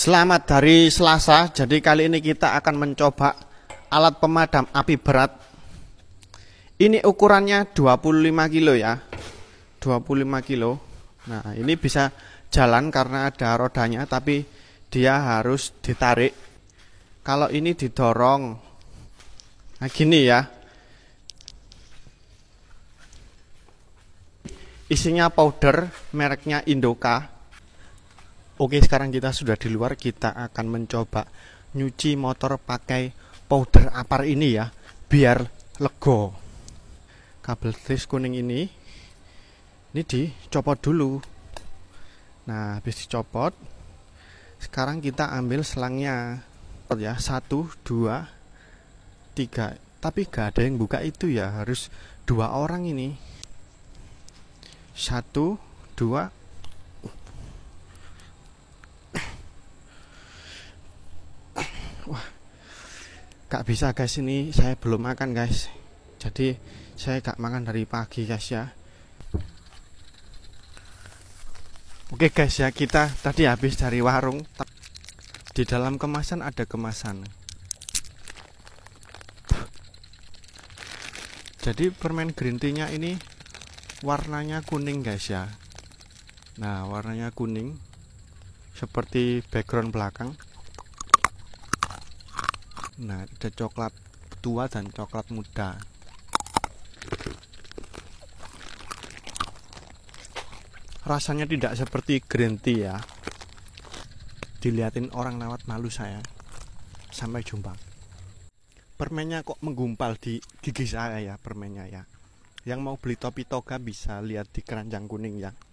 Selamat dari Selasa, jadi kali ini kita akan mencoba alat pemadam api berat. Ini ukurannya 25 kilo ya. 25 kilo. Nah, ini bisa jalan karena ada rodanya tapi dia harus ditarik. Kalau ini didorong. Nah, gini ya. Isinya powder mereknya Indoka Oke sekarang kita sudah di luar kita akan mencoba nyuci motor pakai powder apar ini ya biar lego kabel tris kuning ini ini dicopot dulu nah habis dicopot sekarang kita ambil selangnya ya satu dua tiga tapi gak ada yang buka itu ya harus dua orang ini satu dua wah gak bisa guys ini saya belum makan guys jadi saya gak makan dari pagi guys ya oke guys ya kita tadi habis dari warung di dalam kemasan ada kemasan jadi permen green tea nya ini warnanya kuning guys ya nah warnanya kuning seperti background belakang Nah, ada coklat tua dan coklat muda. Rasanya tidak seperti green tea ya. Dilihatin orang lewat malu saya. Sampai jumpa. Permennya kok menggumpal di gigi saya ya permennya ya. Yang mau beli topi toga bisa lihat di keranjang kuning ya.